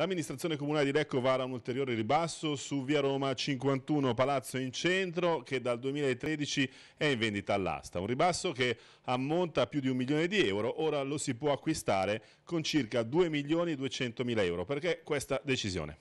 L'amministrazione comunale di Lecco vara un ulteriore ribasso su via Roma 51 Palazzo in centro che dal 2013 è in vendita all'asta. Un ribasso che ammonta a più di un milione di euro, ora lo si può acquistare con circa 2 milioni 200 mila euro. Perché questa decisione?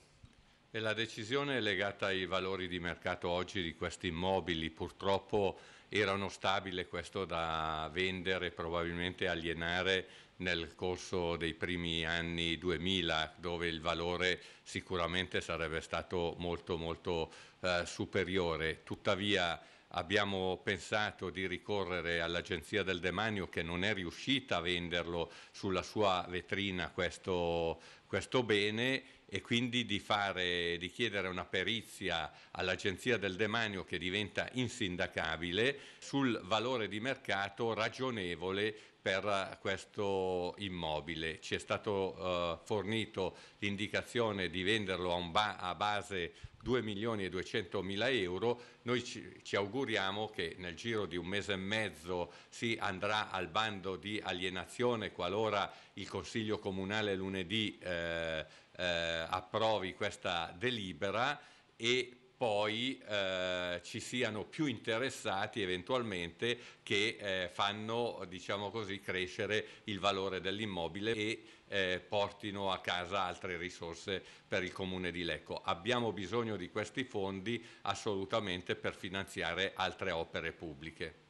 E la decisione è legata ai valori di mercato oggi di questi immobili, purtroppo erano stabili questo da vendere, probabilmente alienare nel corso dei primi anni 2000 dove il valore sicuramente sarebbe stato molto molto eh, superiore. Tuttavia abbiamo pensato di ricorrere all'Agenzia del Demanio che non è riuscita a venderlo sulla sua vetrina questo, questo bene e quindi di, fare, di, chiedere una perizia all'Agenzia del Demanio che diventa insindacabile sul valore di mercato ragionevole per questo immobile. Ci è stato eh, fornito l'indicazione di venderlo a, ba- a base 2 milioni e 200 mila euro, noi ci, ci, auguriamo che nel giro di un mese e mezzo si andrà al bando di alienazione qualora il Consiglio Comunale lunedì eh, eh, approvi questa delibera e poi eh, ci siano più interessati eventualmente che eh, fanno diciamo così, crescere il valore dell'immobile e eh, portino a casa altre risorse per il comune di Lecco. Abbiamo bisogno di questi fondi assolutamente per finanziare altre opere pubbliche.